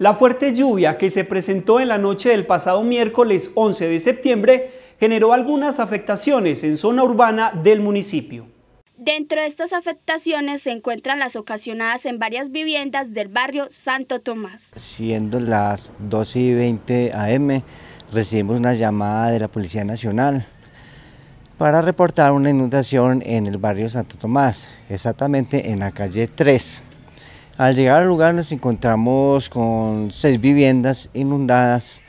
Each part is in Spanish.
La fuerte lluvia que se presentó en la noche del pasado miércoles 11 de septiembre generó algunas afectaciones en zona urbana del municipio. Dentro de estas afectaciones se encuentran las ocasionadas en varias viviendas del barrio Santo Tomás. Siendo las 12 y 20 am, recibimos una llamada de la Policía Nacional para reportar una inundación en el barrio Santo Tomás, exactamente en la calle 3. Al llegar al lugar nos encontramos con seis viviendas inundadas,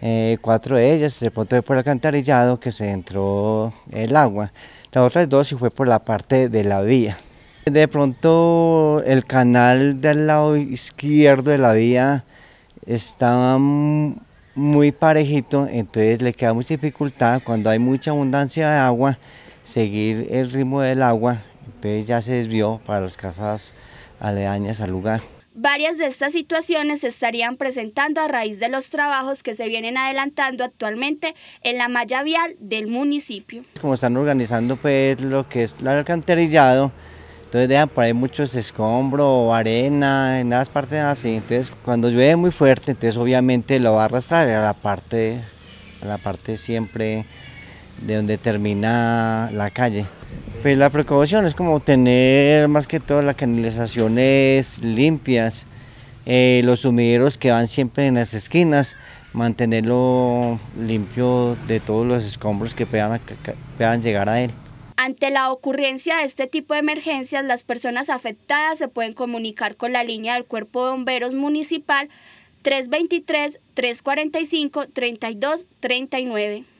eh, cuatro de ellas fue por el alcantarillado que se entró el agua, las otras dos y fue por la parte de la vía. De pronto el canal del lado izquierdo de la vía estaba muy parejito, entonces le queda mucha dificultad cuando hay mucha abundancia de agua, seguir el ritmo del agua, entonces ya se desvió para las casas aledañas al lugar. Varias de estas situaciones se estarían presentando a raíz de los trabajos que se vienen adelantando actualmente en la malla vial del municipio. Como están organizando pues lo que es el alcantarillado, entonces dejan por ahí muchos escombros, arena, en las partes así. Entonces cuando llueve muy fuerte, entonces obviamente lo va a arrastrar a la parte, a la parte siempre de donde termina la calle. Pues la precaución es como tener más que todo las canalizaciones limpias, eh, los sumideros que van siempre en las esquinas, mantenerlo limpio de todos los escombros que puedan, que puedan llegar a él. Ante la ocurrencia de este tipo de emergencias, las personas afectadas se pueden comunicar con la línea del Cuerpo de Bomberos Municipal 323-345-3239.